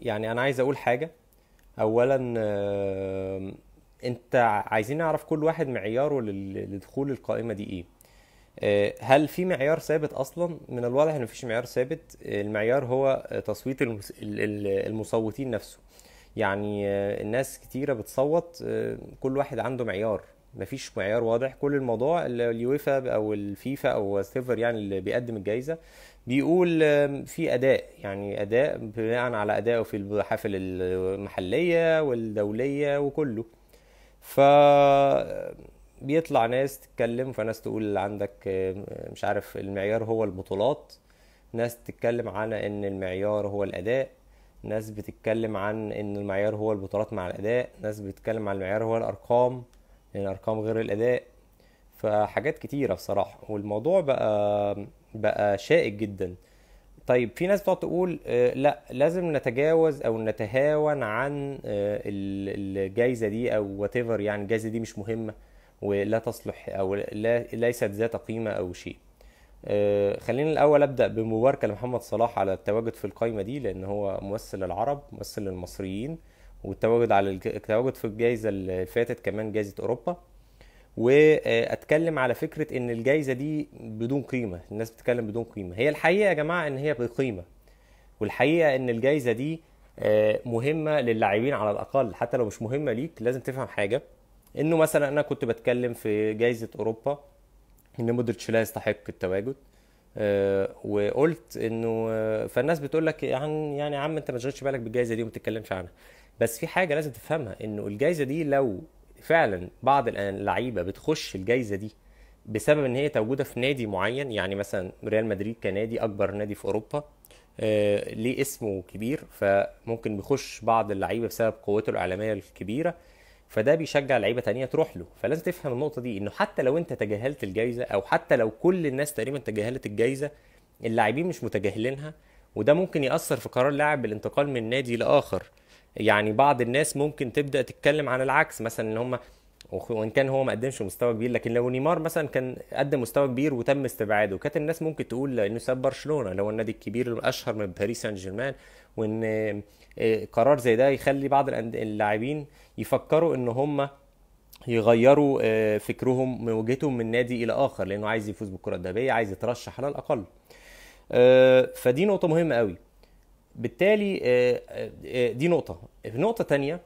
يعني انا عايز اقول حاجه اولا انت عايزين نعرف كل واحد معياره لدخول القائمه دي ايه آه، هل في معيار ثابت اصلا من الواضح ان مفيش معيار ثابت المعيار هو تصويت المصوتين نفسه يعني آه، الناس كتيره بتصوت آه، كل واحد عنده معيار مفيش معيار واضح كل الموضوع اليويفا او الفيفا او ستيفر يعني اللي بيقدم الجائزه بيقول في اداء يعني اداء بناء على ادائه في الحفل المحليه والدوليه وكله ف بيطلع ناس تتكلم فناس تقول عندك مش عارف المعيار هو البطولات ناس تتكلم عن ان المعيار هو الاداء ناس بتتكلم عن ان المعيار هو البطولات مع الاداء ناس بتتكلم عن المعيار هو الارقام لان الارقام غير الاداء فحاجات كتيره بصراحه والموضوع بقى بقى شائك جدا طيب في ناس بتقعد تقول آه، لا لازم نتجاوز او نتهاون عن آه، الجائزه دي او وات يعني الجائزه دي مش مهمه ولا تصلح او لا ليست ذات قيمه او شيء آه، خلينا الاول ابدا بمباركه لمحمد صلاح على التواجد في القائمه دي لان هو ممثل العرب ممثل المصريين والتواجد على التواجد في الجائزه اللي فاتت كمان جائزه اوروبا واتكلم على فكره ان الجائزه دي بدون قيمه الناس بتتكلم بدون قيمه هي الحقيقه يا جماعه ان هي بقيمه والحقيقه ان الجائزه دي آه، مهمه للاعبين على الاقل حتى لو مش مهمه ليك لازم تفهم حاجه انه مثلا انا كنت بتكلم في جائزه اوروبا ان مودريتش لا يستحق التواجد آه، وقلت انه آه، فالناس بتقول لك يعني يعني يا عم انت ما تشغلش بالك بالجائزه دي وما تتكلمش عنها بس في حاجه لازم تفهمها انه الجائزه دي لو فعلا بعض اللعيبه بتخش الجائزه دي بسبب ان هي موجوده في نادي معين يعني مثلا ريال مدريد كنادي اكبر نادي في اوروبا آه، ليه اسمه كبير فممكن بيخش بعض اللعيبه بسبب قوته الاعلاميه الكبيره فده بيشجع لعيبه تانية تروح له فلازم تفهم النقطه دي انه حتى لو انت تجاهلت الجائزه او حتى لو كل الناس تقريبا تجاهلت الجائزه اللاعبين مش متجاهلينها وده ممكن ياثر في قرار لاعب بالانتقال من نادي لاخر يعني بعض الناس ممكن تبدا تتكلم عن العكس مثلا ان هم وان كان هو ما قدمش مستوى كبير لكن لو نيمار مثلا كان قدم مستوى كبير وتم استبعاده كانت الناس ممكن تقول لانه ساب برشلونه اللي هو النادي الكبير الاشهر من باريس سان جيرمان وان آه، قرار زي ده يخلي بعض اللاعبين يفكروا ان هم يغيروا آه، فكرهم من وجهتهم من نادي الى اخر لانه عايز يفوز بالكره الذهبيه عايز يترشح على الاقل آه، فدي نقطه مهمه قوي بالتالي آه، آه، آه، دي نقطه نقطه تانية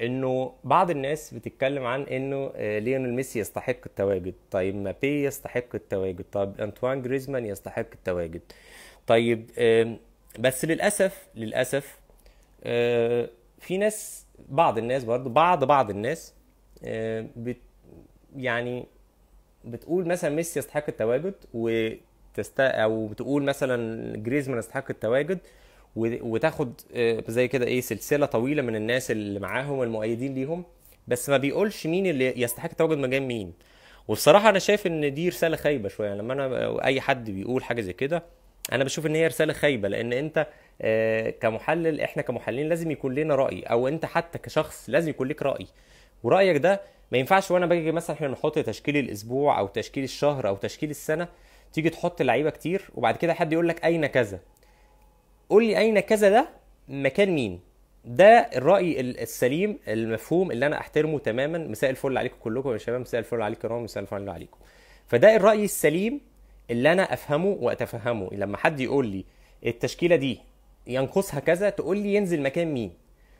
انه بعض الناس بتتكلم عن انه ليونيل ميسي يستحق التواجد طيب مابي يستحق التواجد طيب انطوان جريزمان يستحق التواجد طيب بس للاسف للاسف في ناس بعض الناس برضو بعض بعض الناس بت يعني بتقول مثلا ميسي يستحق التواجد وتست او بتقول مثلا جريزمان يستحق التواجد وتاخد آه، زي كده ايه سلسله طويله من الناس اللي معاهم المؤيدين ليهم بس ما بيقولش مين اللي يستحق تواجد مكان مين والصراحه انا شايف ان دي رساله خايبه شويه يعني لما انا اي حد بيقول حاجه زي كده انا بشوف ان هي رساله خايبه لان انت آه، كمحلل احنا كمحللين لازم يكون لنا راي او انت حتى كشخص لازم يكون لك راي ورايك ده ما ينفعش وانا باجي مثلا احنا نحط تشكيل الاسبوع او تشكيل الشهر او تشكيل السنه تيجي تحط لعيبه كتير وبعد كده حد يقول لك اين كذا قول لي اين كذا ده مكان مين ده الراي السليم المفهوم اللي انا احترمه تماما مساء الفل عليكم كلكم يا شباب مساء الفل عليكم رامي مساء الفل عليكم فده الراي السليم اللي انا افهمه واتفهمه لما حد يقول لي التشكيله دي ينقصها كذا تقول لي ينزل مكان مين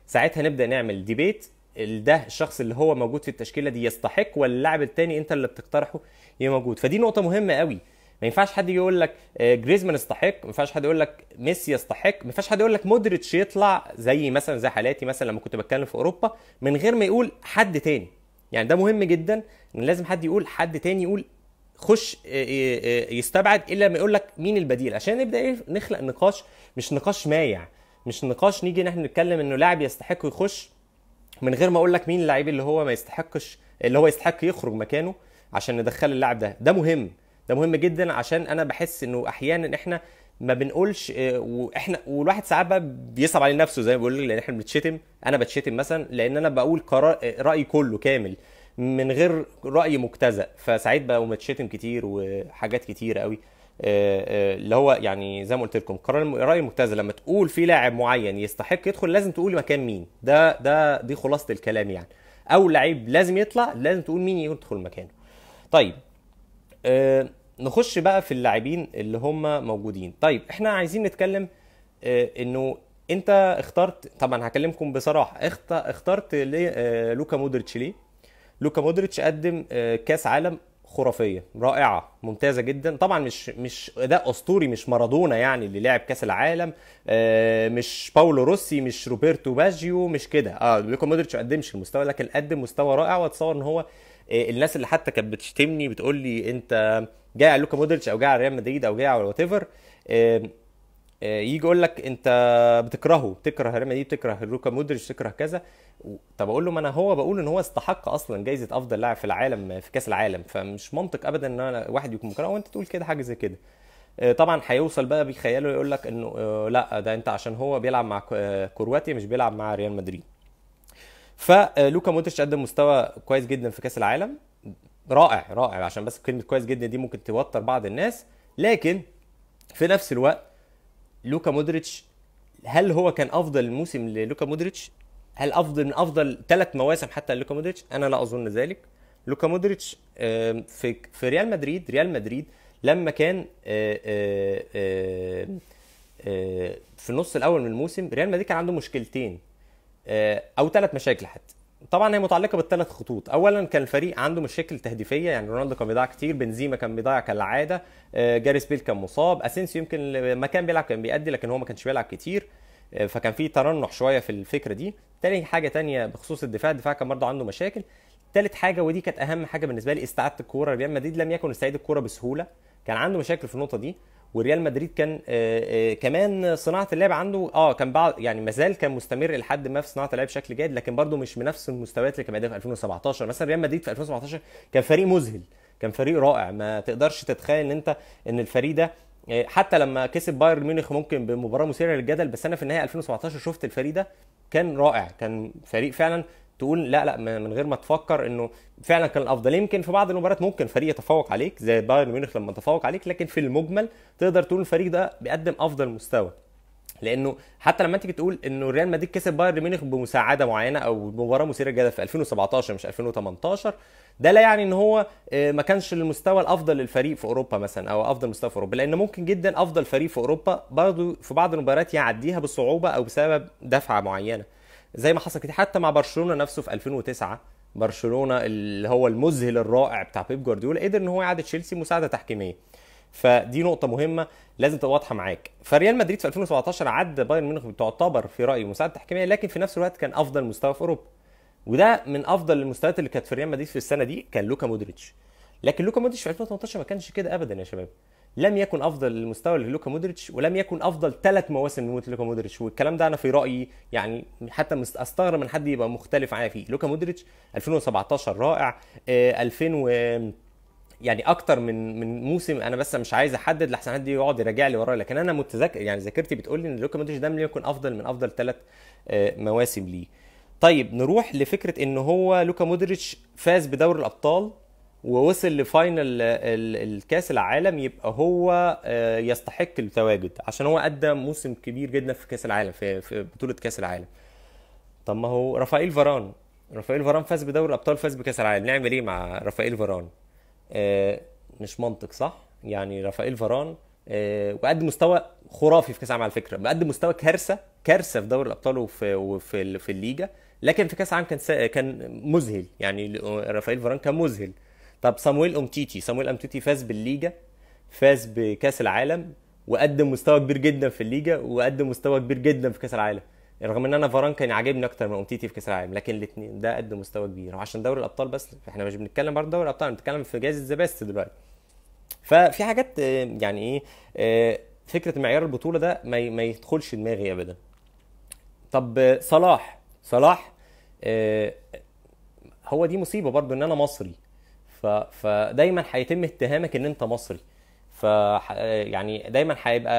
ساعتها نبدا نعمل ديبيت ده الشخص اللي هو موجود في التشكيله دي يستحق ولا اللاعب التاني انت اللي بتقترحه يبقى موجود فدي نقطه مهمه قوي ما ينفعش حد يقول لك آه، جريزمان يستحق ما ينفعش حد يقول لك ميسي يستحق ما ينفعش حد يقول لك مودريتش يطلع زي مثلا زي حالاتي مثلا لما كنت بتكلم في اوروبا من غير ما يقول حد تاني يعني ده مهم جدا ان لازم حد يقول حد تاني يقول خش آه، آه، يستبعد الا ما يقول لك مين البديل عشان نبدا ايه نخلق نقاش مش نقاش مايع مش نقاش نيجي ان احنا نتكلم انه لاعب يستحق يخش من غير ما اقول لك مين اللاعب اللي هو ما يستحقش اللي هو يستحق يخرج مكانه عشان ندخل اللاعب ده ده مهم ده مهم جدا عشان انا بحس انه احيانا احنا ما بنقولش آه، واحنا والواحد ساعات بقى بيصعب عليه نفسه زي ما بقول لان احنا بنتشتم انا بتشتم مثلا لان انا بقول قرار آه، رايي كله كامل من غير راي مجتزأ فساعات بقى ومتشتم كتير وحاجات كتير قوي آه، اللي هو يعني زي ما قلت لكم قرار الراي المجتزأ لما تقول في لاعب معين يستحق يدخل لازم تقول مكان مين ده ده دي خلاصه الكلام يعني او لعيب لازم يطلع لازم تقول مين يدخل مكانه طيب آه، نخش بقى في اللاعبين اللي هم موجودين طيب احنا عايزين نتكلم آه، انه انت اخترت طبعا هكلمكم بصراحه اخترت ليه آه، لوكا مودريتش ليه لوكا مودريتش قدم كاس عالم خرافيه رائعه ممتازه جدا طبعا مش مش اداء اسطوري مش مارادونا يعني اللي لعب كاس العالم آه، مش باولو روسي مش روبرتو باجيو مش كده اه لوكا مودريتش ما قدمش المستوى لكن قدم مستوى رائع واتصور ان هو آه، الناس اللي حتى كانت بتشتمني بتقول لي انت جاي على لوكا مودريتش او جاي على ريال مدريد او جاي على وات ايفر آه، آه، يجي يقول لك انت بتكرهه تكره ريال مدريد تكره لوكا مودريتش تكره كذا طب اقول له ما انا هو بقول ان هو استحق اصلا جايزه افضل لاعب في العالم في كاس العالم فمش منطق ابدا ان انا واحد يكون مكرهه وانت تقول كده حاجه زي كده آه، طبعا هيوصل بقى بخياله يقول لك انه آه، لا ده انت عشان هو بيلعب مع كرواتيا مش بيلعب مع ريال مدريد فلوكا مودريتش قدم مستوى كويس جدا في كاس العالم رائع رائع عشان بس كلمه كويس جدا دي ممكن توتر بعض الناس لكن في نفس الوقت لوكا مودريتش هل هو كان افضل موسم للوكا مودريتش هل افضل من افضل ثلاث مواسم حتى لوكا مودريتش انا لا اظن ذلك لوكا مودريتش في في ريال مدريد ريال مدريد لما كان آه، آه، آه، في النص الاول من الموسم ريال مدريد كان عنده مشكلتين او ثلاث مشاكل حتى طبعا هي متعلقه بالثلاث خطوط اولا كان الفريق عنده مشاكل تهديفيه يعني رونالدو كان بيضيع كتير بنزيما كان بيضيع كالعاده آه، جاريس بيل كان مصاب اسينسيو يمكن ما كان بيلعب كان بيأدي لكن هو ما كانش بيلعب كتير آه، فكان في ترنح شويه في الفكره دي تاني حاجه تانية بخصوص الدفاع الدفاع كان برضه عنده مشاكل تالت حاجه ودي كانت اهم حاجه بالنسبه لي استعاده الكوره ريال مدريد لم يكن يستعيد الكوره بسهوله كان عنده مشاكل في النقطه دي وريال مدريد كان آه، آه، كمان صناعه اللعب عنده اه كان بعض يعني ما زال كان مستمر لحد ما في صناعه اللعب بشكل جيد لكن برده مش بنفس المستويات اللي كان بيقدمها في 2017 مثلا ريال مدريد في 2017 كان فريق مذهل كان فريق رائع ما تقدرش تتخيل ان انت ان الفريق ده آه، حتى لما كسب بايرن ميونخ ممكن بمباراه مثيره للجدل بس انا في النهايه 2017 شفت الفريق ده كان رائع كان فريق فعلا تقول لا لا من غير ما تفكر انه فعلا كان الافضل يمكن في بعض المباريات ممكن فريق يتفوق عليك زي بايرن ميونخ لما تفوق عليك لكن في المجمل تقدر تقول الفريق ده بيقدم افضل مستوى لانه حتى لما تيجي تقول انه ريال مدريد كسب بايرن ميونخ بمساعده معينه او بمباراه مثيره للجدل في 2017 مش 2018 ده لا يعني ان هو آه، ما كانش المستوى الافضل للفريق في اوروبا مثلا او افضل مستوى في اوروبا لان ممكن جدا افضل فريق في اوروبا برضه في بعض المباريات يعديها بصعوبه او بسبب دفعه معينه زي ما حصل كتير حتى مع برشلونه نفسه في 2009 برشلونه اللي هو المذهل الرائع بتاع بيب جوارديولا قدر ان هو يعادل تشيلسي مساعده تحكيميه فدي نقطة مهمة لازم تبقى واضحة معاك، فريال مدريد في 2017 عدى بايرن ميونخ تعتبر في رأيي مساعدة تحكيمية لكن في نفس الوقت كان أفضل مستوى في أوروبا. وده من أفضل المستويات اللي كانت في ريال مدريد في السنة دي كان لوكا مودريتش. لكن لوكا مودريتش في 2018 ما كانش كده أبدا يا شباب. لم يكن افضل المستوى لوكا مودريتش ولم يكن افضل ثلاث مواسم لوكا مودريتش والكلام ده انا في رايي يعني حتى استغرب من حد يبقى مختلف معايا فيه لوكا مودريتش 2017 رائع 2000 آه، و يعني اكتر من من موسم انا بس مش عايز احدد لحسن حد يقعد يراجع لي ورايا لكن انا متذكر يعني ذاكرتي بتقول لي ان لوكا مودريتش ده لم يكن افضل من افضل ثلاث آه، مواسم ليه طيب نروح لفكره ان هو لوكا مودريتش فاز بدوري الابطال ووصل لفاينل الكاس العالم يبقى هو آه، يستحق التواجد عشان هو ادى موسم كبير جدا في كاس العالم في, في بطوله كاس العالم طب ما هو رافائيل فاران رافائيل فاران فاز بدوري الابطال فاز بكاس العالم نعمل ايه مع رافائيل فاران آه، مش منطق صح يعني رافائيل فاران آه، وقدم مستوى خرافي في كاس العالم على فكره بقدم مستوى كارثه كارثه في دوري الابطال وفي وفي في الليجا لكن في كاس العالم كان كان مذهل يعني رافائيل فاران كان مذهل طب صامويل امتيتي صامويل امتيتي فاز بالليجا فاز بكاس العالم وقدم مستوى كبير جدا في الليجا وقدم مستوى كبير جدا في كاس العالم رغم ان انا فاران كان عاجبني اكتر من امتيتي في كاس العالم لكن الاثنين ده قدم مستوى كبير وعشان دوري الابطال بس احنا مش بنتكلم برضه دوري الابطال بنتكلم في جائزه ذا بيست دلوقتي ففي حاجات آه، يعني ايه آه، فكره معيار البطوله ده ما ما يدخلش دماغي ابدا طب آه، صلاح صلاح هو دي مصيبه برضو ان انا مصري فدايما هيتم اتهامك ان انت مصري ف يعني دايما هيبقى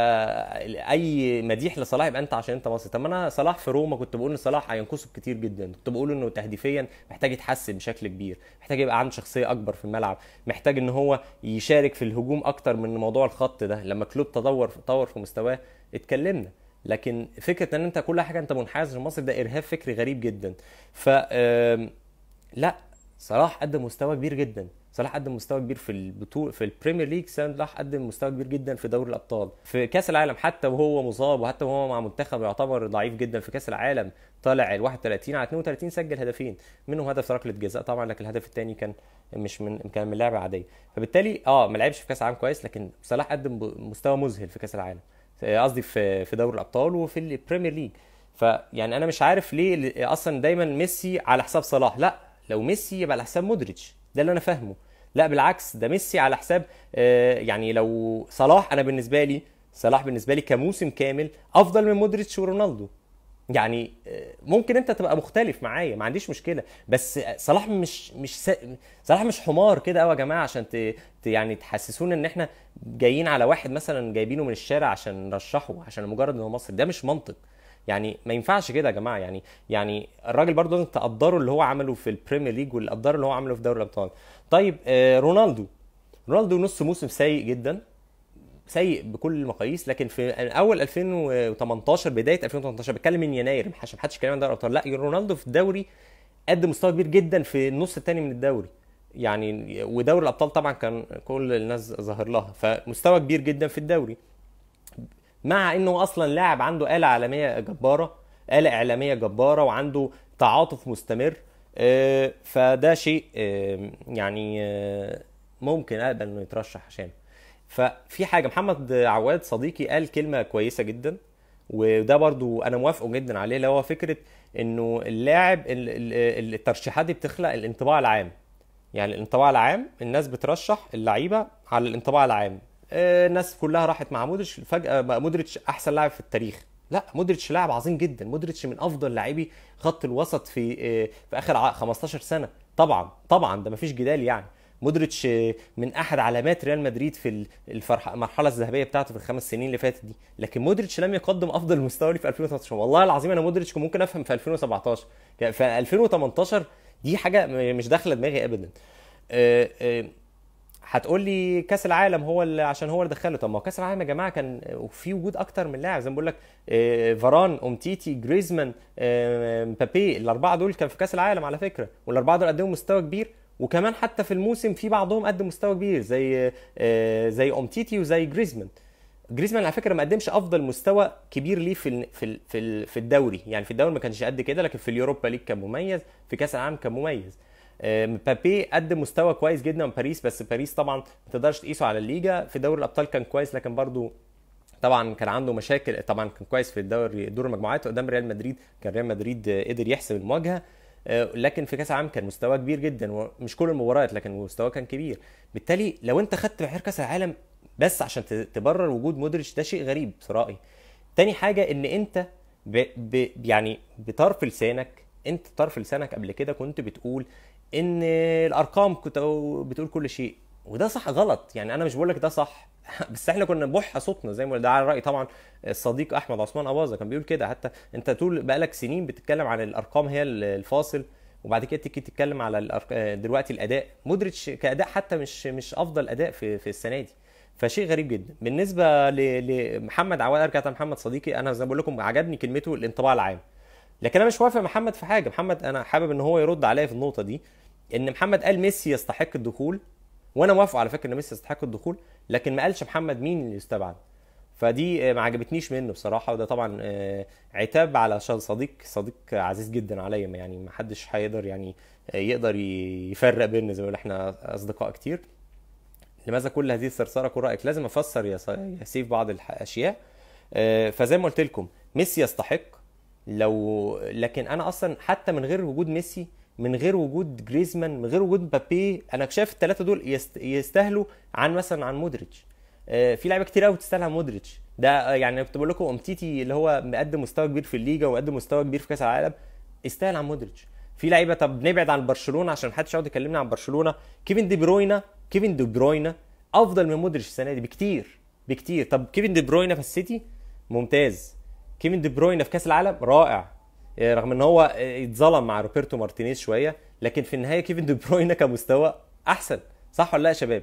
اي مديح لصلاح يبقى انت عشان انت مصري طب انا صلاح في روما كنت بقول ان صلاح هينقصه كتير جدا كنت بقول انه تهديفيا محتاج يتحسن بشكل كبير محتاج يبقى عنده شخصيه اكبر في الملعب محتاج ان هو يشارك في الهجوم اكتر من موضوع الخط ده لما كلوب تطور تطور في مستواه اتكلمنا لكن فكره ان انت كل حاجه انت منحاز لمصر ده ارهاب فكري غريب جدا ف لا صلاح قدم مستوى كبير جدا صلاح قدم مستوى كبير في البطوله في البريمير ليج صلاح قدم مستوى كبير جدا في دوري الابطال في كاس العالم حتى وهو مصاب وحتى وهو مع منتخب يعتبر ضعيف جدا في كاس العالم طالع ال 31 على 32 سجل هدفين منهم هدف ركله جزاء طبعا لكن الهدف الثاني كان مش من كان من لعبه عاديه فبالتالي اه ما لعبش في كاس العالم كويس لكن صلاح قدم مستوى مذهل في كاس العالم آه، قصدي في في دوري الابطال وفي البريمير ليج فيعني انا مش عارف ليه اصلا دايما ميسي على حساب صلاح لا لو ميسي يبقى على حساب مودريتش ده اللي انا فاهمه لا بالعكس ده ميسي على حساب آه، يعني لو صلاح انا بالنسبه لي صلاح بالنسبه لي كموسم كامل افضل من مودريتش ورونالدو يعني آه، ممكن انت تبقى مختلف معايا ما عنديش مشكله بس آه، صلاح مش مش س... صلاح مش حمار كده قوي يا جماعه عشان ت... ت... يعني تحسسونا ان احنا جايين على واحد مثلا جايبينه من الشارع عشان نرشحه عشان مجرد ان هو مصري ده مش منطق يعني ما ينفعش كده يا جماعه يعني يعني الراجل برضه لازم تقدروا اللي هو عمله في البريمير ليج واللي قدروا اللي هو عمله في دوري الابطال طيب آه، رونالدو رونالدو نص موسم سيء جدا سيء بكل المقاييس لكن في اول 2018 بدايه 2018 بتكلم من يناير عشان محدش يتكلم عن دوري الابطال لا رونالدو في الدوري قدم مستوى كبير جدا في النص الثاني من الدوري يعني ودوري الابطال طبعا كان كل الناس ظاهر لها فمستوى كبير جدا في الدوري مع انه اصلا لاعب عنده آلة عالمية جبارة آلة إعلامية جبارة وعنده تعاطف مستمر آه، فده شيء آه، يعني آه، ممكن اقبل انه يترشح عشان ففي حاجه محمد عواد صديقي قال كلمه كويسه جدا وده برضو انا موافقه جدا عليه اللي هو فكره انه اللاعب الترشيحات دي بتخلق الانطباع العام يعني الانطباع العام الناس بترشح اللعيبه على الانطباع العام آه، الناس كلها راحت مع مودريتش فجاه بقى مودريتش احسن لاعب في التاريخ لا مودريتش لاعب عظيم جدا مودريتش من افضل لاعبي خط الوسط في آه، في اخر 15 سنه طبعا طبعا ده مفيش جدال يعني مودريتش آه، من احد علامات ريال مدريد في المرحله الذهبيه بتاعته في الخمس سنين اللي فاتت دي لكن مودريتش لم يقدم افضل مستوى لي في 2013 والله العظيم انا مودريتش كنت ممكن افهم في 2017 يعني في 2018 دي حاجه مش داخله دماغي ابدا هتقول لي كاس العالم هو اللي عشان هو اللي دخله طب ما هو كاس العالم يا جماعه كان في وجود اكتر من لاعب زي ما بقول لك آه، فاران امتيتي جريزمان آه، مبابي الاربعه دول كان في كاس العالم على فكره والاربعه دول قدموا مستوى كبير وكمان حتى في الموسم في بعضهم قدم مستوى كبير زي آه، زي امتيتي وزي جريزمان جريزمان على فكره ما قدمش افضل مستوى كبير ليه في في في الدوري يعني في الدوري ما كانش قد كده لكن في اليوروبا ليج كان مميز في كاس العالم كان مميز آه، مبابي قدم مستوى كويس جدا من باريس بس باريس طبعا ما تقدرش تقيسه على الليجا في دوري الابطال كان كويس لكن برضه طبعا كان عنده مشاكل طبعا كان كويس في الدوري دور المجموعات قدام ريال مدريد كان ريال مدريد قدر يحسم المواجهه آه، لكن في كاس العالم كان مستواه كبير جدا ومش كل المباريات لكن مستواه كان كبير بالتالي لو انت خدت محور كاس العالم بس عشان تبرر وجود مودريتش ده شيء غريب في رايي تاني حاجه ان انت ب... ب... يعني بطرف لسانك انت طرف لسانك قبل كده كنت بتقول ان الارقام كنت بتقول كل شيء وده صح غلط يعني انا مش بقول لك ده صح بس احنا كنا بوح صوتنا زي ما ده على راي طبعا الصديق احمد عثمان اباظه كان بيقول كده حتى انت طول بقالك سنين بتتكلم عن الارقام هي الفاصل وبعد كده تيجي تتكلم على دلوقتي الاداء مودريتش كاداء حتى مش مش افضل اداء في في السنه دي فشيء غريب جدا بالنسبه لمحمد عواد ارجع محمد صديقي انا زي ما بقول لكم عجبني كلمته الانطباع العام لكن انا مش موافق محمد في حاجه محمد انا حابب ان هو يرد عليا في النقطه دي ان محمد قال ميسي يستحق الدخول وانا موافق على فكره ان ميسي يستحق الدخول لكن ما قالش محمد مين اللي يستبعد فدي آه، ما عجبتنيش منه بصراحه وده طبعا آه، عتاب على صديق صديق عزيز جدا عليا يعني ما حدش هيقدر يعني آه، يقدر يفرق بيننا زي ما احنا اصدقاء كتير لماذا كل هذه الثرثره كل رايك لازم افسر يا سيف بعض الاشياء فزي ما قلت لكم ميسي يستحق لو لكن انا اصلا حتى من غير وجود ميسي من غير وجود جريزمان من غير وجود مبابي انا شايف الثلاثه دول يستاهلوا عن مثلا عن مودريتش آه، في لعيبه كتير قوي تستاهل عن مودريتش ده يعني كنت بقول لكم امتيتي اللي هو مقدم مستوى كبير في الليجا ومقدم مستوى كبير في كاس العالم يستاهل عن مودريتش في لعيبه طب نبعد عن برشلونه عشان محدش يقعد يكلمنا عن برشلونه كيفن دي بروينا كيفن دي بروينا افضل من مودريتش السنه دي بكتير بكتير طب كيفن دي بروينا في السيتي ممتاز كيفن دي بروين في كاس العالم رائع يعني رغم ان هو اتظلم مع روبرتو مارتينيز شويه لكن في النهايه كيفن دي بروين كمستوى احسن صح ولا لا يا شباب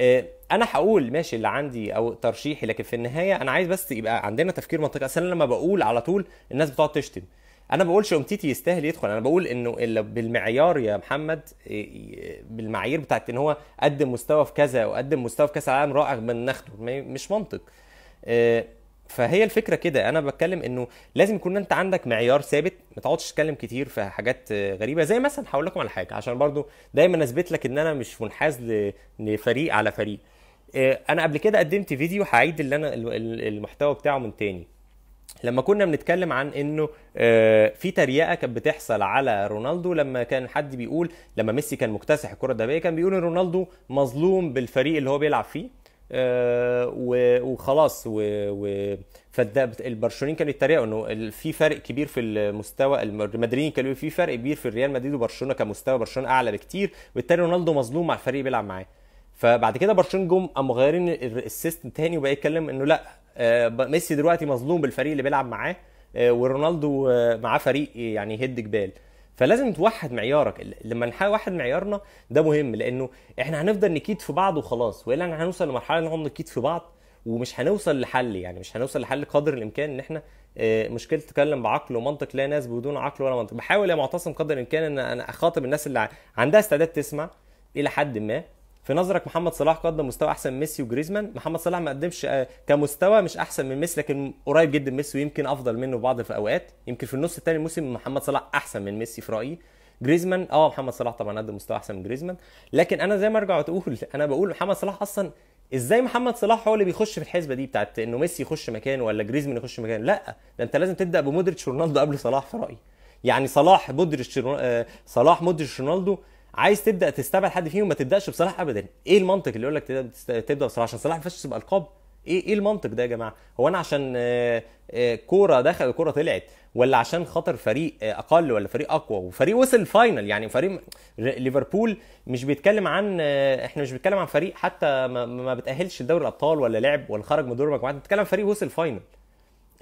آه، انا هقول ماشي اللي عندي او ترشيحي لكن في النهايه انا عايز بس يبقى عندنا تفكير منطقي اصل انا لما بقول على طول الناس بتقعد تشتم انا ما بقولش امتيتي يستاهل يدخل انا بقول انه بالمعيار يا محمد آه، آه، بالمعايير بتاعت ان هو قدم مستوى في كذا وقدم مستوى في كاس العالم رائع من ناخده مش منطق فهي الفكره كده انا بتكلم انه لازم يكون انت عندك معيار ثابت ما تقعدش تتكلم كتير في حاجات غريبه زي مثلا هقول لكم على حاجه عشان برضو دايما اثبت لك ان انا مش منحاز لفريق على فريق آه، انا قبل كده قدمت فيديو هعيد اللي انا المحتوى بتاعه من تاني لما كنا بنتكلم عن انه آه، في تريقه كانت بتحصل على رونالدو لما كان حد بيقول لما ميسي كان مكتسح الكره الذهبيه كان بيقول ان رونالدو مظلوم بالفريق اللي هو بيلعب فيه وخلاص و و البرشلونيين كانوا يتريقوا انه في فرق كبير في المستوى المدريدين كانوا في فرق كبير في ريال مدريد وبرشلونه كمستوى برشلونه اعلى بكتير وبالتالي رونالدو مظلوم مع الفريق بيلعب معاه فبعد كده برشلونه جم قاموا مغيرين السيستم تاني وبقى يتكلم انه لا آه، ميسي دلوقتي مظلوم بالفريق اللي بيلعب معاه آه، ورونالدو آه، معاه فريق يعني يهد جبال فلازم توحد معيارك لما نوحد معيارنا ده مهم لانه احنا هنفضل نكيد في بعض وخلاص والا هنوصل لمرحله نقعد نكيد في بعض ومش هنوصل لحل يعني مش هنوصل لحل قدر الامكان ان احنا آه، مشكله تتكلم بعقل ومنطق لا ناس بدون عقل ولا منطق بحاول يا معتصم قدر الامكان ان انا اخاطب الناس اللي عندها استعداد تسمع الى حد ما في نظرك محمد صلاح قدم مستوى احسن من ميسي وجريزمان محمد صلاح ما قدمش آه، كمستوى مش احسن من ميسي لكن قريب جدا من ميسي ويمكن افضل منه في بعض الاوقات يمكن في النص الثاني الموسم محمد صلاح احسن من ميسي في رايي جريزمان اه محمد صلاح طبعا قدم مستوى احسن من جريزمان لكن انا زي ما ارجع وتقول انا بقول محمد صلاح اصلا ازاي محمد صلاح هو اللي بيخش في الحسبه دي بتاعت انه ميسي يخش مكانه ولا جريزمان يخش مكانه لا ده انت لازم تبدا بمودريتش رونالدو قبل صلاح في رايي يعني صلاح مودريتش آه، صلاح مودريتش رونالدو عايز تبدا تستبعد حد فيهم ما تبداش بصلاح ابدا ايه المنطق اللي يقول لك تبدا بصلاح عشان صلاح ما تبقى القاب ايه ايه المنطق ده يا جماعه هو انا عشان آه، آه، كوره دخل وكوره طلعت ولا عشان خاطر فريق آه، اقل ولا فريق اقوى وفريق وصل فاينل يعني فريق ليفربول مش بيتكلم عن احنا مش بنتكلم عن فريق حتى ما, بتاهلش لدوري الابطال ولا لعب ولا خرج من دور المجموعات بنتكلم عن فريق وصل فاينل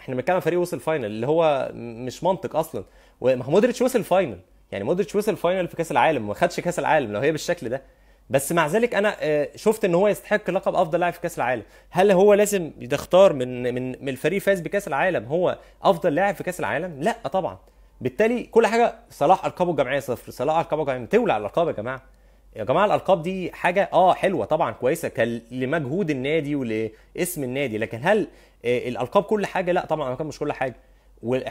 احنا بنتكلم عن فريق وصل فاينل اللي هو مش منطق اصلا ومودريتش وصل فاينل يعني مودريتش وصل فاينل في كاس العالم ما خدش كاس العالم لو هي بالشكل ده بس مع ذلك انا آه، شفت ان هو يستحق لقب افضل لاعب في كاس العالم هل هو لازم يختار من من من الفريق فاز بكاس العالم هو افضل لاعب في كاس العالم لا طبعا بالتالي كل حاجه صلاح القابه الجمعيه صفر صلاح ارقامه الجمعيه تولع الالقاب يا جماعه يا جماعه الالقاب دي حاجه اه حلوه طبعا كويسه لمجهود النادي ولاسم النادي لكن هل آه، الالقاب كل حاجه لا طبعا الالقاب مش كل حاجه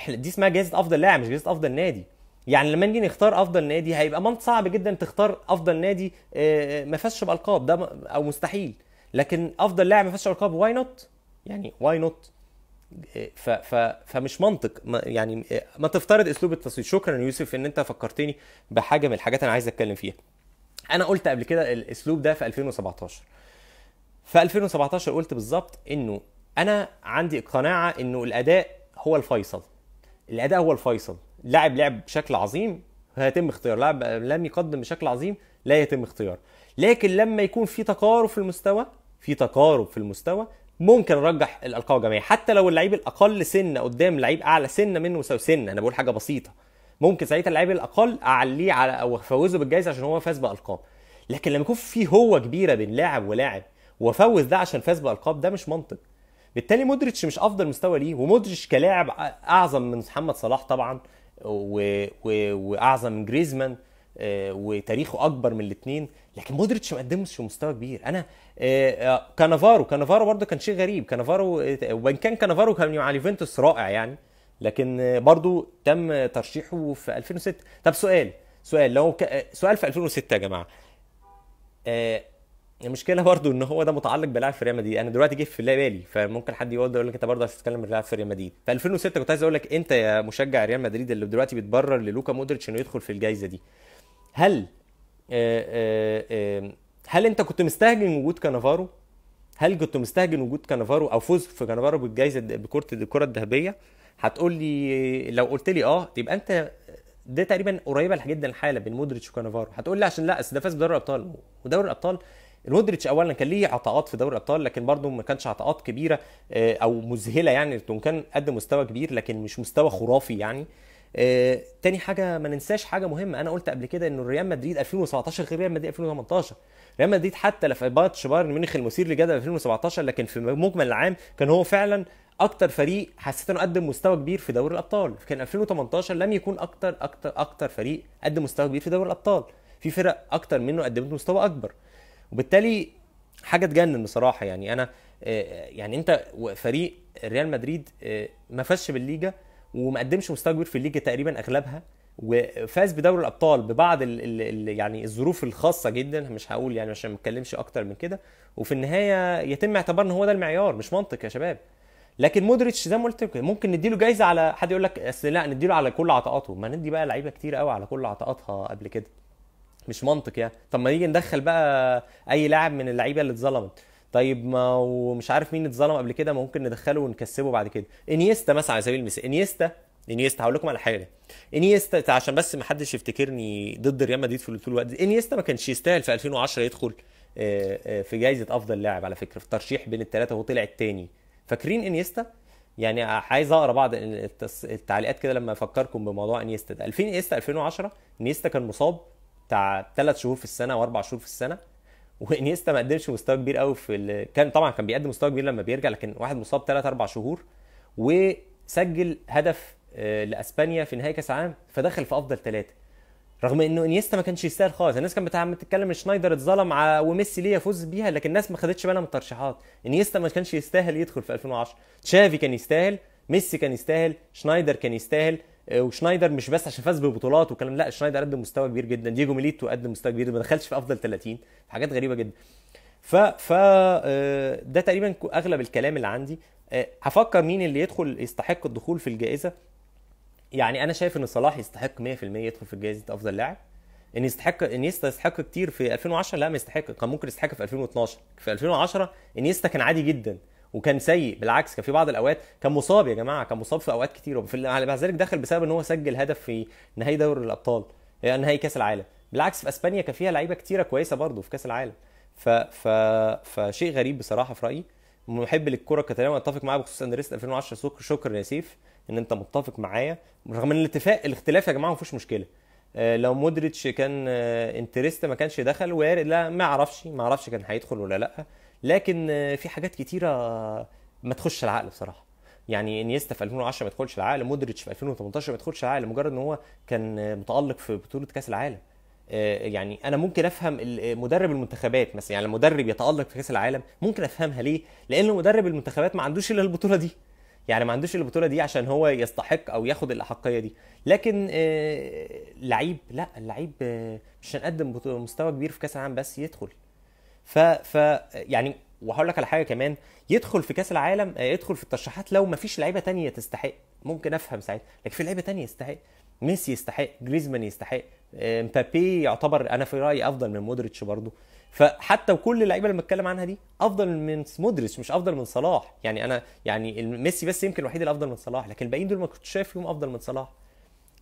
دي اسمها جائزه افضل لاعب مش جائزه افضل نادي يعني لما نيجي نختار افضل نادي هيبقى منط صعب جدا تختار افضل نادي آه، آه، ما فازش بالقاب ده او مستحيل لكن افضل لاعب ما فازش بالقاب واي نوت يعني واي آه، نوت ف ف فمش منطق ما يعني ما تفترض اسلوب التصويت شكرا يوسف ان انت فكرتني بحاجه من الحاجات انا عايز اتكلم فيها انا قلت قبل كده الاسلوب ده في 2017 في 2017 قلت بالظبط انه انا عندي قناعه انه الاداء هو الفيصل الاداء هو الفيصل لاعب لعب بشكل عظيم هيتم اختيار لاعب لم يقدم بشكل عظيم لا يتم اختيار لكن لما يكون في تقارب في المستوى في تقارب في المستوى ممكن ارجح الالقاب جماعيه حتى لو اللعيب الاقل سنه قدام لعيب اعلى سنه منه سنه انا بقول حاجه بسيطه ممكن ساعتها اللعيب الاقل اعليه على او افوزه بالجائزه عشان هو فاز بالقاب لكن لما يكون في هوه كبيره بين لاعب ولاعب وافوز ده عشان فاز بالقاب ده مش منطق بالتالي مودريتش مش افضل مستوى ليه ومودريتش كلاعب اعظم من محمد صلاح طبعا واعظم من جريزمان آه، وتاريخه اكبر من الاثنين لكن مودريتش ما قدمش مستوى كبير انا آه، آه، كانافارو كانافارو برده كان شيء غريب كانافارو وان كان كانافارو كان مع اليوفنتوس رائع يعني لكن برده تم ترشيحه في 2006 طب سؤال سؤال لو ك... سؤال في 2006 يا جماعه المشكله برضو ان هو ده متعلق بلاعب في ريال مدريد انا دلوقتي جه في بالي فممكن حد يقول ده يقول لك انت برضه عشان تتكلم لاعب في ريال مدريد في 2006 كنت عايز اقول لك انت يا مشجع ريال مدريد اللي دلوقتي بتبرر للوكا مودريتش انه يدخل في الجائزه دي هل آآ آه، آآ آه، آه، هل انت كنت مستهجن وجود كانافارو هل كنت مستهجن وجود كانافارو او فوز في كانافارو بالجائزه بكره الكره الذهبيه هتقول لي لو قلت لي اه يبقى انت ده تقريبا قريبه جدا الحاله بين مودريتش وكانافارو هتقول لي عشان لا اصل ده فاز بدوري الابطال ودوري الابطال المودريتش اولا كان ليه عطاءات في دوري الابطال لكن برضه ما كانش عطاءات كبيره آه، او مذهله يعني كان قدم مستوى كبير لكن مش مستوى خرافي يعني آه، تاني حاجه ما ننساش حاجه مهمه انا قلت قبل كده إنه ريال مدريد 2017 غير ريال مدريد 2018 ريال مدريد حتى في ماتش بايرن ميونخ المثير لجدل 2017 لكن في مجمل العام كان هو فعلا اكتر فريق حسيت انه قدم مستوى كبير في دوري الابطال كان 2018 لم يكون اكتر اكتر اكتر فريق قدم مستوى كبير في دوري الابطال في فرق اكتر منه قدمت مستوى اكبر وبالتالي حاجه تجنن بصراحه يعني انا آه، يعني انت فريق ريال مدريد آه، ما فازش بالليجا وما قدمش مستوى كبير في الليجا تقريبا اغلبها وفاز بدوري الابطال ببعض الـ الـ يعني الظروف الخاصه جدا مش هقول يعني عشان ما اتكلمش اكتر من كده وفي النهايه يتم اعتبار ان هو ده المعيار مش منطق يا شباب لكن مودريتش زي ما قلت ممكن نديله جايزه على حد يقول لك اصل لا نديله على كل عطاءاته ما ندي بقى لعيبه كتير قوي على كل عطاءاتها قبل كده مش منطق يعني طب ما نيجي ندخل بقى اي لاعب من اللعيبه اللي اتظلمت طيب ما ومش عارف مين اتظلم قبل كده ممكن ندخله ونكسبه بعد كده انيستا مثلا على سبيل المثال انيستا انيستا هقول لكم على حاجه انيستا عشان بس ما حدش يفتكرني ضد ريال مدريد في طول الوقت انيستا ما كانش يستاهل في 2010 يدخل آه، آه، في جائزه افضل لاعب على فكره في ترشيح بين الثلاثه وهو طلع الثاني فاكرين انيستا يعني عايز اقرا بعض التعليقات كده لما افكركم بموضوع انيستا ده 2000 انيستا 2010 انيستا كان مصاب بتاع ثلاث شهور في السنه واربع شهور في السنه وانيستا ما قدمش مستوى كبير قوي في ال... كان طبعا كان بيقدم مستوى كبير لما بيرجع لكن واحد مصاب ثلاث اربع شهور وسجل هدف آه، لاسبانيا في نهائي كاس العالم فدخل في افضل ثلاثه رغم انه انيستا ما كانش يستاهل خالص الناس كانت بتعمل تتكلم شنايدر اتظلم وميسي ليه يفوز بيها لكن الناس ما خدتش بالها من الترشيحات انيستا ما كانش يستاهل يدخل في 2010 تشافي كان يستاهل ميسي كان يستاهل شنايدر كان يستاهل آه، وشنايدر مش بس عشان فاز ببطولات والكلام لا شنايدر قدم مستوى كبير جدا ديجو ميليتو قدم مستوى كبير ما دخلش في افضل 30 حاجات غريبه جدا ف ف آه، ده تقريبا اغلب الكلام اللي عندي آه، هفكر مين اللي يدخل يستحق الدخول في الجائزه يعني انا شايف ان صلاح يستحق 100% يدخل في جائزه افضل لاعب ان يستحق انيستا يستحق كتير في 2010 لا ما يستحق كان ممكن يستحق في 2012 في 2010 انيستا كان عادي جدا وكان سيء بالعكس كان في بعض الاوقات كان مصاب يا جماعه كان مصاب في اوقات كتير وفي على ذلك دخل بسبب ان هو سجل هدف في نهائي دوري الابطال يعني نهائي كاس العالم بالعكس في اسبانيا كان فيها لعيبه كتيره كويسه برضه في كاس العالم ف... ف... فشيء غريب بصراحه في رايي محب للكره القتاليه اتفق معاه بخصوص اندريس 2010 شكر شكرا يا سيف ان انت متفق معايا رغم ان الاتفاق الاختلاف يا جماعه ما فيهوش مشكله آه، لو مودريتش كان آه، انتريست ما كانش دخل وارد لا ما اعرفش ما اعرفش كان هيدخل ولا لا لكن في حاجات كتيره ما تخش العقل بصراحه يعني انيستا في 2010 ما يدخلش العقل مودريتش في 2018 ما يدخلش العقل مجرد ان هو كان متالق في بطوله كاس العالم آه، يعني انا ممكن افهم مدرب المنتخبات مثلا يعني المدرب يتالق في كاس العالم ممكن افهمها ليه لان مدرب المنتخبات ما عندوش الا البطوله دي يعني ما عندوش البطوله دي عشان هو يستحق او ياخد الاحقيه دي لكن آه، لعيب لا اللعيب مش هنقدم مستوى كبير في كاس العالم بس يدخل ف, ف يعني وهقول لك على حاجه كمان يدخل في كاس العالم آه، يدخل في الترشيحات لو ما فيش لعيبه تانية تستحق ممكن افهم ساعتها لكن في لعيبه تانية يستحق ميسي يستحق جريزمان يستحق آه، مبابي يعتبر انا في رايي افضل من مودريتش برضه فحتى وكل اللعيبه اللي بتكلم عنها دي افضل من مودريتش مش افضل من صلاح يعني انا يعني ميسي بس يمكن الوحيد اللي افضل من صلاح لكن الباقيين دول ما كنتش شايف فيهم افضل من صلاح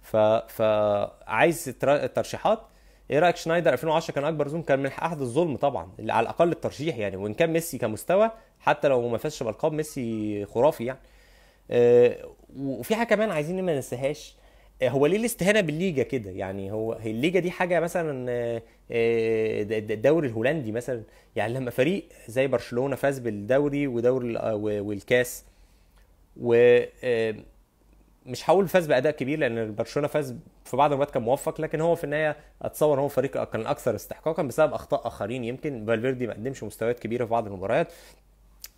ف فعايز الترشيحات ايه رايك شنايدر 2010 كان اكبر زوم كان من احد الظلم طبعا اللي على الاقل الترشيح يعني وان كان ميسي كمستوى حتى لو ما فازش بالقاب ميسي خرافي يعني اه، وفي حاجه كمان عايزين ما ننساهاش اه، هو ليه الاستهانه بالليجا كده يعني هو الليجا دي حاجه مثلا اه، الدوري الهولندي مثلا يعني لما فريق زي برشلونه فاز بالدوري ودوري والكاس و مش هقول فاز باداء كبير لان برشلونه فاز في بعض المباريات كان موفق لكن هو في النهايه اتصور هو فريق كان اكثر استحقاقا بسبب اخطاء اخرين يمكن فالفيردي ما قدمش مستويات كبيره في بعض المباريات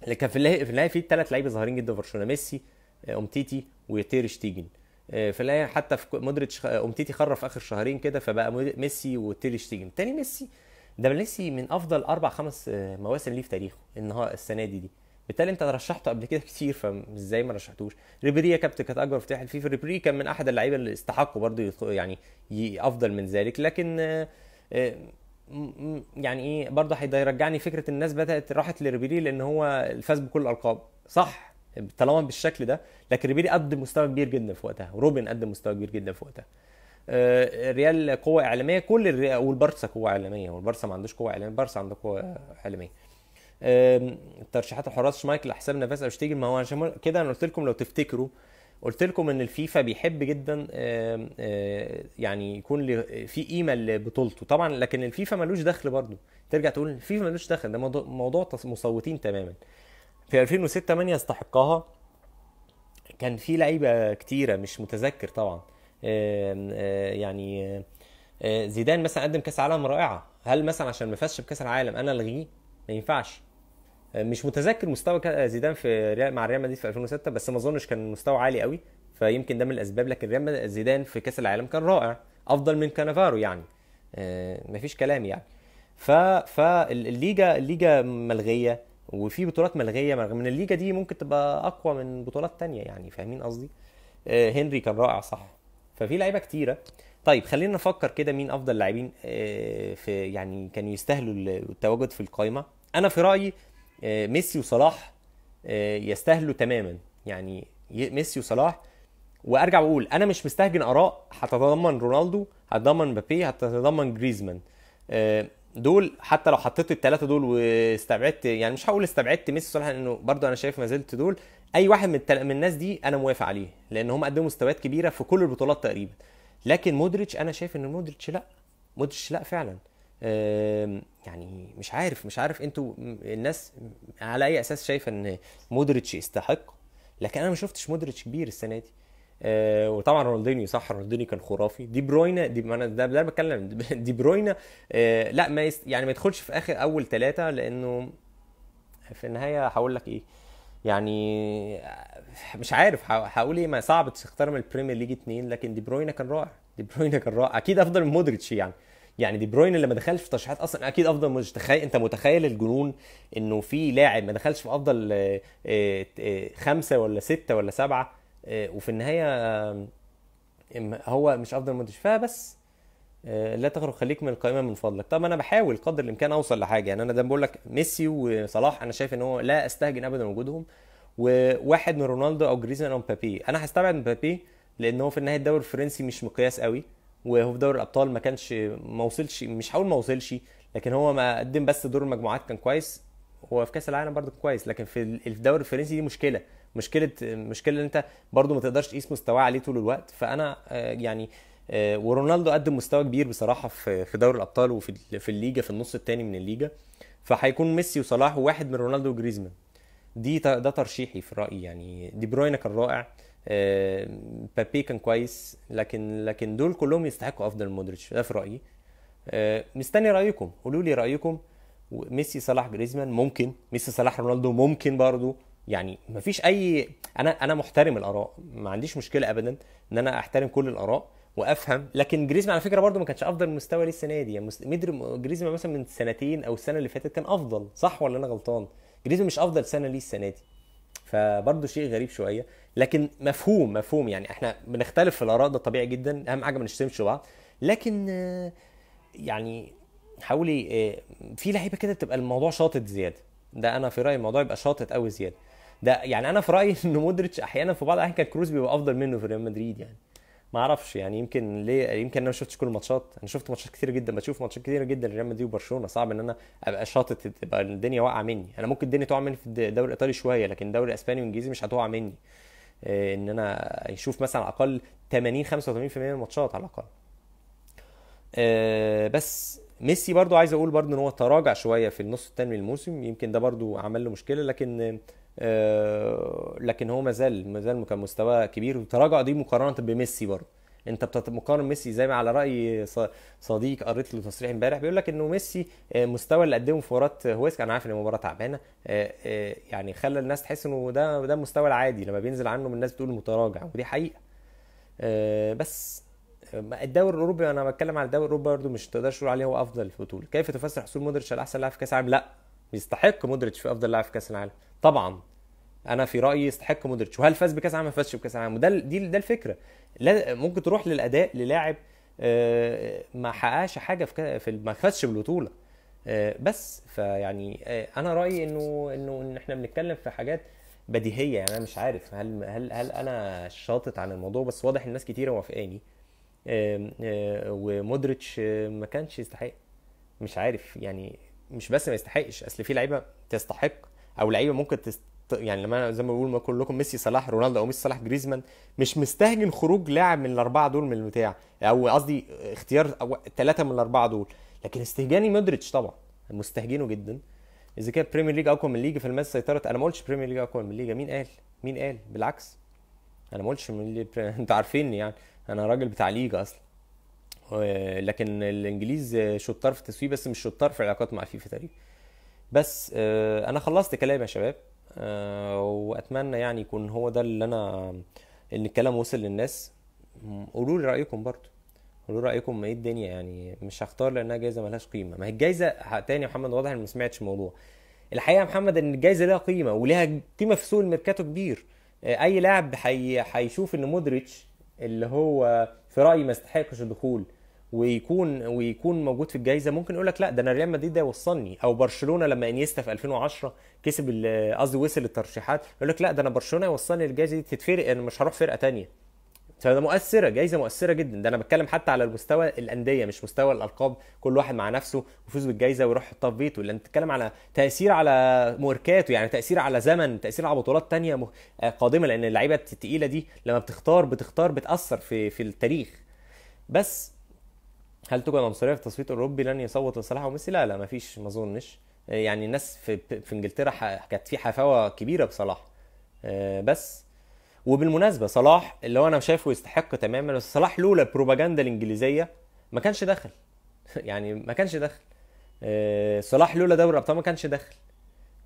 لكن في النهايه في النهايه في ثلاث لعيبه ظاهرين جدا في برشلونه ميسي امتيتي آه، وتير شتيجن آه، في النهايه حتى في مودريتش امتيتي آه، خرف اخر شهرين كده فبقى ميسي وتير شتيجن تاني ميسي ده ميسي من افضل اربع خمس مواسم ليه في تاريخه النهار السنه دي دي بالتالي انت رشحته قبل كده كتير فازاي ما رشحتوش ريبيري يا كابتن كانت اكبر افتتاح الفيفا ريبيري كان من احد اللعيبه اللي استحقوا برضه يعني افضل من ذلك لكن آه، آه، يعني ايه برضه هيرجعني فكره الناس بدات راحت لريبيري لان هو الفاز بكل الالقاب صح طالما بالشكل ده لكن ريبيري قدم مستوى كبير جدا في وقتها وروبن قدم مستوى كبير جدا في وقتها الريال آه، قوه اعلاميه كل والبارسا قوه اعلاميه والبارسا ما عندوش قوه اعلاميه البارسا عنده قوه اعلاميه ترشيحات الحراس شمايكل لحساب نافاس او شتيجن ما هو عشان كده انا قلت لكم لو تفتكروا قلت لكم ان الفيفا بيحب جدا يعني يكون في قيمه لبطولته طبعا لكن الفيفا ملوش دخل برضه ترجع تقول الفيفا ملوش دخل ده موضوع مصوتين تماما في 2006 8 استحقها كان في لعيبه كتيره مش متذكر طبعا يعني زيدان مثلا قدم كاس عالم رائعه هل مثلا عشان ما فازش بكاس العالم انا الغيه ما ينفعش آه، مش متذكر مستوى آه، زيدان في ريال مع ريال مدريد في 2006 بس ما اظنش كان مستوى عالي قوي فيمكن ده من الاسباب لكن ريال زيدان في كاس العالم كان رائع افضل من كانافارو يعني آه، مفيش كلام يعني ف فالليجا الليجا ملغيه وفي بطولات ملغيه من الليجا دي ممكن تبقى اقوى من بطولات تانية يعني فاهمين قصدي هنري كان رائع صح ففي لعيبه كتيره طيب خلينا نفكر كده مين افضل لاعبين في يعني كانوا يستاهلوا التواجد في القائمه انا في رايي آه، ميسي وصلاح آه، يستاهلوا تماما يعني ميسي وصلاح وارجع واقول انا مش مستهجن اراء هتتضمن رونالدو هتضمن مبابي هتتضمن جريزمان آه، دول حتى لو حطيت الثلاثه دول واستبعدت يعني مش هقول استبعدت ميسي وصلاح لانه برضه انا شايف ما زلت دول اي واحد من, من الناس دي انا موافق عليه لان هم قدموا مستويات كبيره في كل البطولات تقريبا لكن مودريتش انا شايف ان مودريتش لا مودريتش لا فعلا يعني مش عارف مش عارف انتوا الناس على اي اساس شايفه ان مودريتش يستحق لكن انا ما شفتش مودريتش كبير السنه دي آه وطبعا رونالدينيو صح رونالدينيو كان خرافي دي بروينا دي انا ده, بتكلم دي بروينا آه لا ما يست يعني ما يدخلش في اخر اول ثلاثه لانه في النهايه هقول لك ايه يعني مش عارف هقول ايه ما صعب تختار من البريمير ليج اثنين لكن دي بروينا كان رائع دي بروينا كان رائع اكيد افضل من مودريتش يعني يعني دي بروين اللي ما دخلش في ترشيحات اصلا اكيد افضل مش تخيل انت متخيل الجنون انه في لاعب ما دخلش في افضل آه، آه، آه، خمسه ولا سته ولا سبعه وفي النهايه هو مش افضل منتج فبس لا تخرج خليك من القائمه من فضلك طب انا بحاول قدر الامكان اوصل لحاجه يعني انا ده بقول لك ميسي وصلاح انا شايف ان هو لا استهجن ابدا وجودهم وواحد من رونالدو او جريزمان او مبابي انا هستبعد مبابي لان هو في النهايه الدوري الفرنسي مش مقياس قوي وهو في دوري الابطال ما كانش ما وصلش مش هقول ما وصلش لكن هو ما قدم بس دور المجموعات كان كويس هو في كاس العالم برده كويس لكن في الدوري الفرنسي دي مشكله مشكله مشكله ان انت برده ما تقدرش تقيس مستواه عليه طول الوقت فانا آه، يعني آه، ورونالدو قدم مستوى كبير بصراحه في في دوري الابطال وفي في الليجا في النص الثاني من الليجا فهيكون ميسي وصلاح وواحد من رونالدو وجريزمان دي ده ترشيحي في رايي يعني دي بروينه كان رائع بابي كان كويس لكن لكن دول كلهم يستحقوا افضل من مودريتش ده في رايي آه، مستني رايكم قولوا لي رايكم ميسي صلاح جريزمان ممكن ميسي صلاح رونالدو ممكن برضه يعني مفيش اي انا انا محترم الاراء ما عنديش مشكله ابدا ان انا احترم كل الاراء وافهم لكن جريزمان على فكره برضه ما كانش افضل مستوى ليه السنه دي يعني مدري جريزمان مثلا من سنتين او السنه اللي فاتت كان افضل صح ولا انا غلطان جريزمان مش افضل سنه ليه السنه دي فبرضه شيء غريب شويه لكن مفهوم مفهوم يعني احنا بنختلف في الاراء ده طبيعي جدا اهم حاجه ما نشتمش بعض لكن يعني حاولي إيه، إيه، في لعيبه كده بتبقى الموضوع شاطط زياده ده انا في رايي الموضوع يبقى شاطط قوي زياده ده يعني انا في رايي ان مودريتش احيانا في بعض الاحيان كان كروز بيبقى افضل منه في ريال مدريد يعني ما اعرفش يعني يمكن ليه يمكن انا ما شفتش كل الماتشات انا شفت ماتشات كتير جدا بشوف ماتشات كتير جدا لريال مدريد وبرشلونه صعب ان انا ابقى شاطط تبقى الدنيا واقعه مني انا ممكن الدنيا تقع مني في الدوري الايطالي شويه لكن الدوري الاسباني والانجليزي مش هتقع مني آه، ان انا اشوف مثلا على الاقل 80 85% من الماتشات على الاقل آه، بس ميسي برضو عايز اقول برضو ان هو تراجع شويه في النص الثاني من الموسم يمكن ده برضو عمل له مشكله لكن آه، لكن هو مازال مازال كان مستواه كبير وتراجع دي مقارنه بميسي برضه انت بتقارن ميسي زي ما على راي صديق قريت له تصريح امبارح بيقول لك انه ميسي آه، مستوى اللي قدمه في مباراه هويسك انا عارف ان المباراه تعبانه آه، يعني خلى الناس تحس انه ده ده المستوى العادي لما بينزل عنه الناس بتقول متراجع ودي حقيقه بس الدوري الاوروبي انا بتكلم على الدوري الاوروبي برضه مش تقدرش تقول عليه هو افضل البطوله كيف تفسر حصول مودريتش على احسن لاعب في كاس العالم لا يستحق مودريتش في افضل لاعب في كاس العالم طبعا انا في رايي يستحق مودريتش وهل فاز بكاس العالم ما فازش بكاس العالم وده دي ده الفكره لا ممكن تروح للاداء للاعب آه، ما حققش حاجه في, في ما فازش بالبطوله آه، بس فيعني آه، انا رايي انه انه ان احنا بنتكلم في حاجات بديهيه يعني انا مش عارف هل هل هل انا شاطط عن الموضوع بس واضح ان الناس كتيره موافقاني ومودريتش ما كانش يستحق مش عارف يعني مش بس ما يستحقش اصل في لعيبه تستحق او لعيبه ممكن تست... يعني لما زي ما بقول ما كلكم ميسي صلاح رونالدو او ميسي صلاح جريزمان مش مستهجن خروج لاعب من الاربعه دول من البتاع او قصدي اختيار أو... ثلاثه من الاربعه دول لكن استهجاني مودريتش طبعا مستهجنه جدا اذا كان بريمير ليج اقوى من ليج في الماس سيطرت انا ما قلتش بريمير ليج اقوى من ليج مين قال مين قال بالعكس انا ما قلتش من اللي انتوا عارفيني يعني انا راجل بتاع ليج اصلا آه، لكن الانجليز شطار في التسويق بس مش شطار في العلاقات مع فيفا تقريبا بس آه، انا خلصت كلام يا شباب آه، واتمنى يعني يكون هو ده اللي انا ان الكلام وصل للناس قولوا لي رايكم برضو قولوا رايكم ما ايه الدنيا يعني مش هختار لانها جايزه ملهاش قيمه ما هي الجايزه تاني محمد واضح ان ما سمعتش الموضوع الحقيقه يا محمد ان الجايزه لها قيمه ولها قيمه في سوق الميركاتو كبير اي لاعب هيشوف ان مودريتش اللي هو في رايي ما يستحقش الدخول ويكون ويكون موجود في الجائزه ممكن يقول لك لا ده انا ريال مدريد ده يوصلني او برشلونه لما انيستا في 2010 كسب قصدي وصل الترشيحات يقول لك لا ده انا برشلونه يوصلني الجائزه دي تتفرق انا يعني مش هروح فرقه ثانيه فده مؤثره جايزه مؤثره جدا ده انا بتكلم حتى على المستوى الانديه مش مستوى الالقاب كل واحد مع نفسه ويفوز بالجائزه ويروح يحطها في بيته اللي انت بتتكلم على تاثير على ماركاته يعني تاثير على زمن تاثير على بطولات تانية آه، قادمه لان اللعيبه الثقيله دي لما بتختار بتختار بتاثر في في التاريخ بس هل توجد عنصريه في التصويت الاوروبي لن يصوت لصلاح او ميسي؟ لا لا ما فيش ما اظنش آه، يعني الناس في في انجلترا كانت في حفاوه كبيره بصلاح آه، بس وبالمناسبه صلاح اللي هو انا شايفه يستحق تماما بس صلاح لولا البروباجندا الانجليزيه ما كانش دخل يعني ما كانش دخل آه، صلاح لولا دوري الابطال ما كانش دخل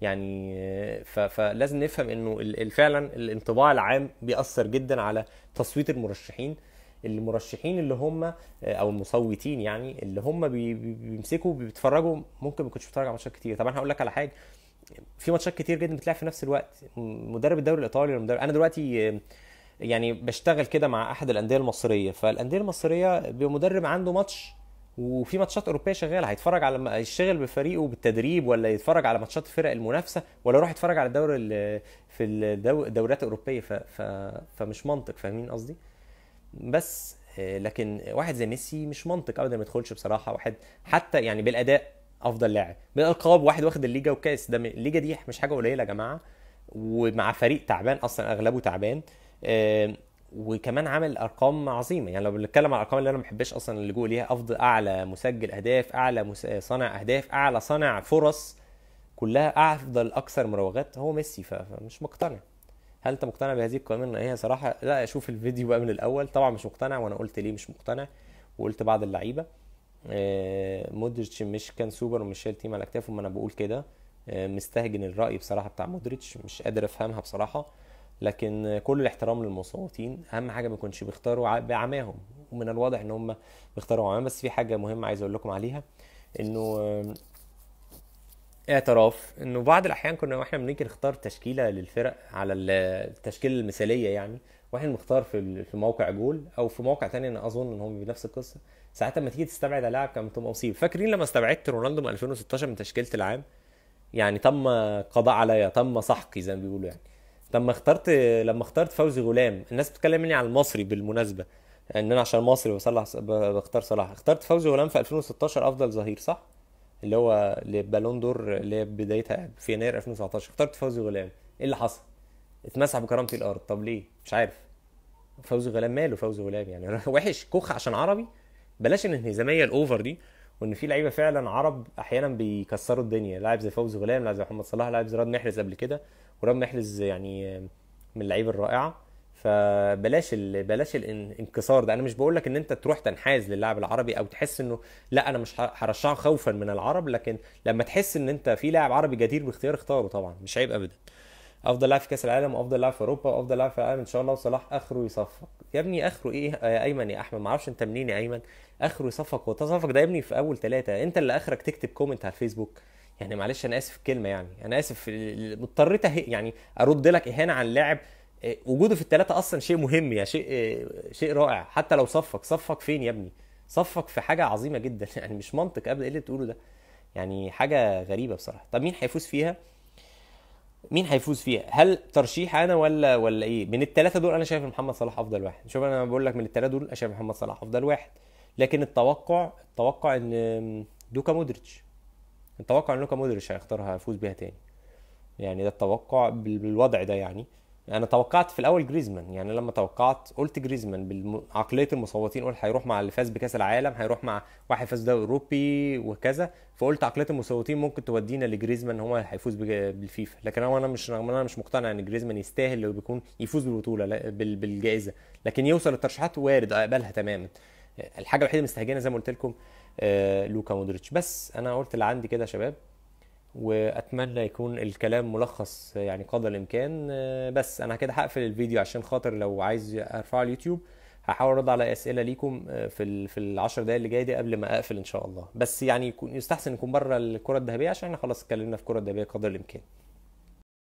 يعني فلازم نفهم انه فعلا الانطباع العام بيأثر جدا على تصويت المرشحين المرشحين اللي هم آه، او المصوتين يعني اللي هم بيمسكوا بيتفرجوا ممكن ما كنتش بتفرج على ماتشات كتير طبعا هقول لك على حاجه في ماتشات كتير جدا بتلعب في نفس الوقت مدرب الدوري الايطالي مدرب انا دلوقتي آه، يعني بشتغل كده مع احد الانديه المصريه فالانديه المصريه بمدرب عنده ماتش وفي ماتشات اوروبيه شغاله هيتفرج على يشتغل بفريقه بالتدريب ولا يتفرج على ماتشات الفرق المنافسه ولا يروح يتفرج على الدوري في الدوريات الاوروبيه ف... ف... فمش منطق فاهمين قصدي؟ بس آه، لكن واحد زي ميسي مش منطق ابدا ما يدخلش بصراحه واحد حتى يعني بالاداء افضل لاعب بالالقاب واحد واخد الليجا والكاس ده الليجا دي مش حاجه قليله يا جماعه ومع فريق تعبان اصلا اغلبه تعبان آه، وكمان عامل ارقام عظيمه يعني لو بنتكلم على الارقام اللي انا ما بحبش اصلا اللي جوه ليها افضل اعلى مسجل اهداف اعلى مس... آه، صانع اهداف اعلى صانع فرص كلها افضل اكثر مراوغات هو ميسي فمش مقتنع هل انت مقتنع بهذه ان هي صراحه لا اشوف الفيديو بقى من الاول طبعا مش مقتنع وانا قلت ليه مش مقتنع وقلت بعض اللعيبه آه، مودريتش مش كان سوبر ومش شايل تيم على اكتافه ما انا بقول كده آه، مستهجن الراي بصراحه بتاع مودريتش مش قادر افهمها بصراحه لكن كل الاحترام للمصوتين اهم حاجه ما يكونش بيختاروا بعماهم ومن الواضح ان هم بيختاروا عماهم بس في حاجه مهمه عايز اقول لكم عليها انه آه، اعتراف انه بعض الاحيان كنا واحنا بنيجي نختار تشكيله للفرق على التشكيله المثاليه يعني واحنا بنختار في في موقع جول او في موقع تاني انا اظن ان هم بنفس القصه ساعتها لما تيجي تستبعد لاعب كان تبقى مصيبه فاكرين لما استبعدت رونالدو من 2016 من تشكيله العام يعني تم قضاء عليا تم سحقي زي ما بيقولوا يعني لما اخترت لما اخترت فوزي غلام الناس بتتكلم مني على المصري بالمناسبه ان انا عشان مصري بصلح بختار صلاح اخترت فوزي غلام في 2016 افضل ظهير صح اللي هو لبالون دور اللي هي بدايتها في يناير 2019 اخترت فوزي غلام ايه اللي حصل؟ اتمسح بكرامتي الارض طب ليه؟ مش عارف فوزي غلام ماله فوزي غلام يعني وحش كوخ عشان عربي بلاش الانهزاميه الاوفر دي وان في لعيبه فعلا عرب احيانا بيكسروا الدنيا لاعب زي فوزي غلام لاعب زي محمد صلاح لاعب زي راد محرز قبل كده وراد محرز يعني من اللعيبه الرائعه فبلاش ال... بلاش الانكسار ده انا مش بقول لك ان انت تروح تنحاز للاعب العربي او تحس انه لا انا مش هرشحه خوفا من العرب لكن لما تحس ان انت في لاعب عربي جدير باختيار اختاره طبعا مش عيب ابدا افضل لاعب في كاس العالم وافضل لاعب في اوروبا وافضل لاعب في العالم ان شاء الله وصلاح اخره يصفق يا ابني اخره ايه يا آه، ايمن يا احمد معرفش انت منين يا ايمن اخره يصفق وتصفق ده يا ابني في اول ثلاثه انت اللي اخرك تكتب كومنت على الفيسبوك يعني معلش انا اسف الكلمه يعني انا اسف اضطريت يعني ارد لك اهانه عن لاعب آه، وجوده في الثلاثه اصلا شيء مهم يا شيء آه، شيء رائع حتى لو صفك صفك فين يا ابني صفك في حاجه عظيمه جدا يعني مش منطق ابدا ايه اللي تقوله ده يعني حاجه غريبه بصراحه طب مين هيفوز فيها مين هيفوز فيها هل ترشيح انا ولا ولا ايه من الثلاثه دول انا شايف محمد صلاح افضل واحد شوف انا بقول لك من الثلاثه دول انا شايف محمد صلاح افضل واحد لكن التوقع التوقع ان لوكا مودريتش التوقع ان لوكا مودريتش هيختارها هيفوز بيها تاني يعني ده التوقع بالوضع ده يعني انا يعني توقعت في الاول جريزمان يعني لما توقعت قلت جريزمان بعقليه المصوتين قلت هيروح مع اللي فاز بكاس العالم هيروح مع واحد فاز دوري اوروبي وكذا فقلت عقليه المصوتين ممكن تودينا لجريزمان هو اللي هيفوز بالفيفا لكن انا مش انا مش مقتنع ان جريزمان يستاهل لو بيكون يفوز بالبطوله بالجائزه لكن يوصل الترشيحات وارد اقبلها تماما الحاجه الوحيده مستهجنه زي ما قلت لكم آه، لوكا مودريتش بس انا قلت اللي عندي كده يا شباب واتمنى يكون الكلام ملخص يعني قدر الامكان آه، بس انا كده هقفل الفيديو عشان خاطر لو عايز ارفعه اليوتيوب هحاول ارد على اسئله ليكم آه، في ال في العشر دقايق اللي جايه دي قبل ما اقفل ان شاء الله بس يعني يكون يستحسن يكون بره الكره الذهبيه عشان احنا خلاص اتكلمنا في الكره الذهبيه قدر الامكان